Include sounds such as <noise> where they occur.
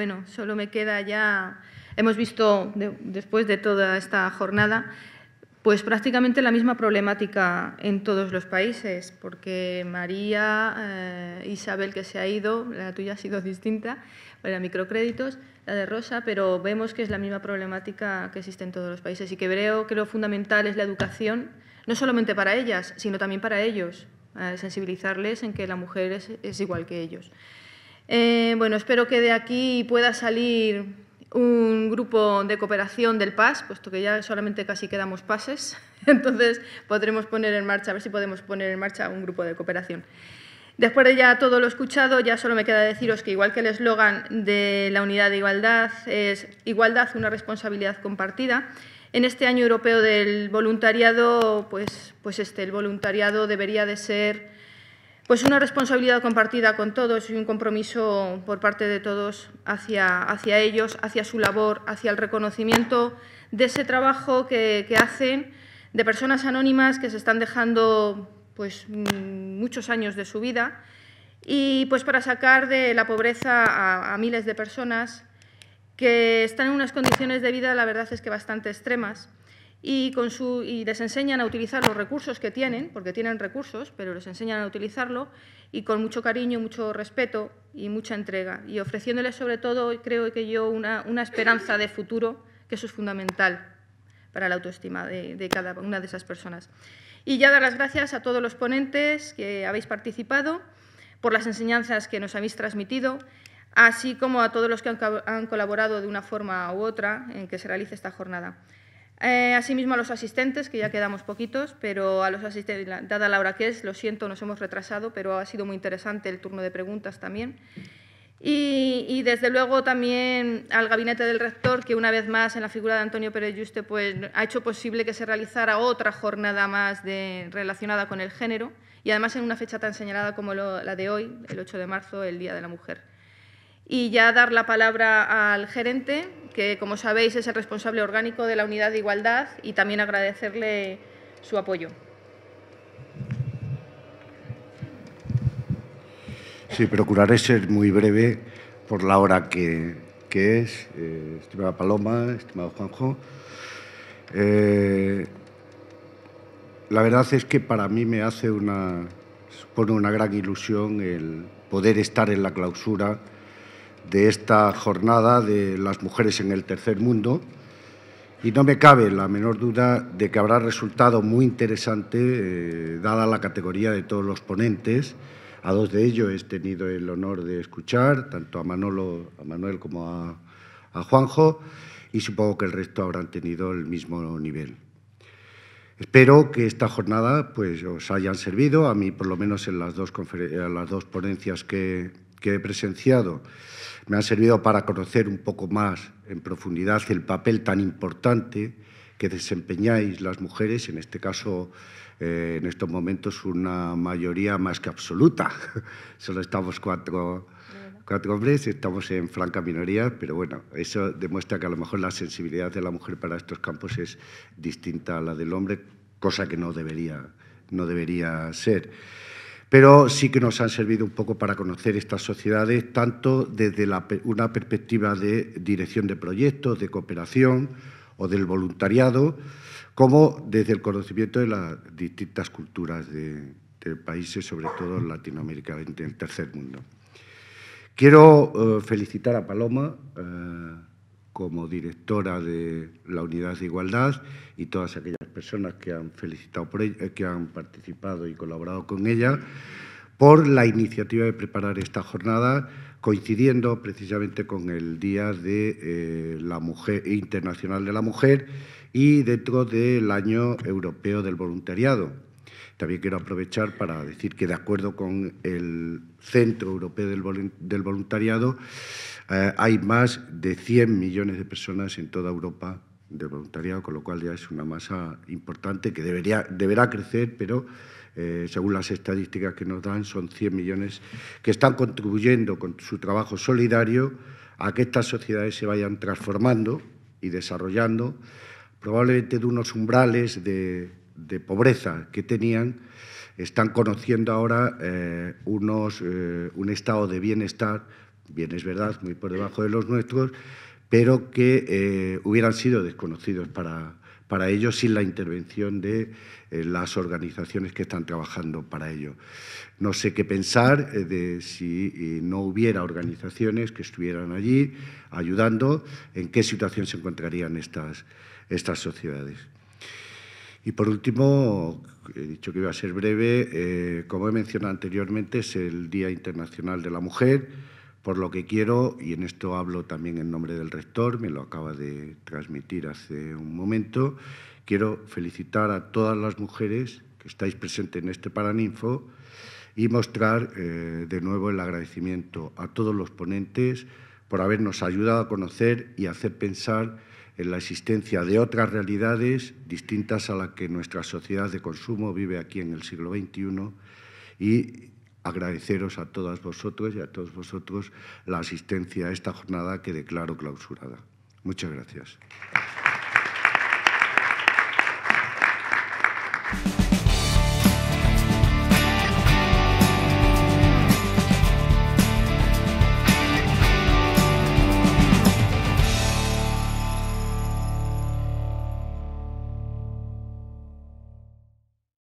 bueno, solo me queda ya, hemos visto después de toda esta jornada, pues prácticamente la misma problemática en todos los países, porque María, eh, Isabel que se ha ido, la tuya ha sido distinta, para microcréditos, la de Rosa, pero vemos que es la misma problemática que existe en todos los países y que creo que lo fundamental es la educación, no solamente para ellas, sino también para ellos, sensibilizarles en que la mujer es igual que ellos. Eh, bueno, espero que de aquí pueda salir un grupo de cooperación del PAS, puesto que ya solamente casi quedamos pases, <laughs> entonces podremos poner en marcha, a ver si podemos poner en marcha un grupo de cooperación. Después de ya todo lo escuchado, ya solo me queda deciros que igual que el eslogan de la unidad de igualdad es igualdad, una responsabilidad compartida, en este año europeo del voluntariado, pues, pues este, el voluntariado debería de ser pues una responsabilidad compartida con todos y un compromiso por parte de todos hacia, hacia ellos, hacia su labor, hacia el reconocimiento de ese trabajo que, hacen, de personas anónimas que se están dejando pues, muchos años de su vida y pues para sacar de la pobreza a miles de personas que están en unas condiciones de vida, la verdad es que bastante extremas y, con su, y les enseñan a utilizar los recursos que tienen, porque tienen recursos, pero les enseñan a utilizarlo y con mucho cariño, mucho respeto y mucha entrega. Y ofreciéndoles sobre todo, creo que yo, una, esperanza de futuro, que eso es fundamental para la autoestima de, cada una de esas personas. Y ya dar las gracias a todos los ponentes que habéis participado por las enseñanzas que nos habéis transmitido, así como a todos los que han colaborado de una forma u otra en que se realice esta jornada. Eh, asimismo, a los asistentes, que ya quedamos poquitos, pero a los asistentes, dada la hora que es, lo siento, nos hemos retrasado, pero ha sido muy interesante el turno de preguntas también. Y, desde luego también al gabinete del rector, que una vez más en la figura de Antonio Pérez Juste pues, ha hecho posible que se realizara otra jornada más relacionada con el género y además en una fecha tan señalada como la de hoy, el 8 de marzo, el Día de la Mujer. Y ya dar la palabra al gerente, que como sabéis es el responsable orgánico de la Unidad de Igualdad y también agradecerle su apoyo. Sí, procuraré ser muy breve por la hora que, es, eh, estimada Paloma, estimado Juanjo. Eh, la verdad es que para mí me hace una, supone una gran ilusión el poder estar en la clausura de esta jornada de las mujeres en el tercer mundo y no me cabe la menor duda de que habrá resultado muy interesante eh, dada la categoría de todos los ponentes. A dos de ellos he tenido el honor de escuchar, tanto a, Manolo, a Manuel como a, a Juanjo, y supongo que el resto habrán tenido el mismo nivel. Espero que esta jornada pues, os haya servido, a mí por lo menos en las dos, las dos ponencias que, que he presenciado me han servido para conocer un poco más en profundidad el papel tan importante que desempeñáis las mujeres, en este caso, eh, en estos momentos, una mayoría más que absoluta. <laughs> Solo estamos cuatro, hombres, estamos en franca minoría, pero bueno, eso demuestra que a lo mejor la sensibilidad de la mujer para estos campos es distinta a la del hombre, cosa que no debería, no debería ser pero sí que nos han servido un poco para conocer estas sociedades, tanto desde una perspectiva de dirección de proyectos, de cooperación o del voluntariado, como desde el conocimiento de las distintas culturas de, países, sobre todo en Latinoamérica, el tercer mundo. Quiero eh, felicitar a Paloma eh, como directora de la Unidad de Igualdad y todas aquellas personas que han felicitado por ella, que han participado y colaborado con ella, por la iniciativa de preparar esta jornada, coincidiendo precisamente con el Día de eh, la Mujer Internacional de la Mujer y dentro del Año Europeo del Voluntariado. También quiero aprovechar para decir que de acuerdo con el Centro Europeo del, Voluntariado, eh, hay más de 100 millones de personas en toda Europa de voluntariado, con lo cual ya es una masa importante que debería, deberá crecer, pero eh, según las estadísticas que nos dan, son 100 millones que están contribuyendo con su trabajo solidario a que estas sociedades se vayan transformando y desarrollando, probablemente de unos umbrales de, pobreza que tenían, están conociendo ahora eh, unos, eh, un estado de bienestar, bien es verdad, muy por debajo de los nuestros, pero que eh, hubieran sido desconocidos para, para sin la intervención de eh, las organizaciones que están trabajando para ello. No sé qué pensar eh, de si no hubiera organizaciones que estuvieran allí ayudando, en qué situación se encontrarían estas, estas sociedades. Y por último, he dicho que iba a ser breve, como he mencionado anteriormente, es el Día Internacional de la Mujer por lo que quiero, y en esto hablo también en nombre del rector, me lo acaba de transmitir hace un momento, quiero felicitar a todas las mujeres que estáis presentes en este Paraninfo y mostrar eh, de nuevo el agradecimiento a todos los ponentes por habernos ayudado a conocer y hacer pensar en la existencia de otras realidades distintas a las que nuestra sociedad de consumo vive aquí en el siglo XXI y agradeceros a todas vosotros y a todos vosotros la asistencia a esta jornada que declaro clausurada. Muchas gracias.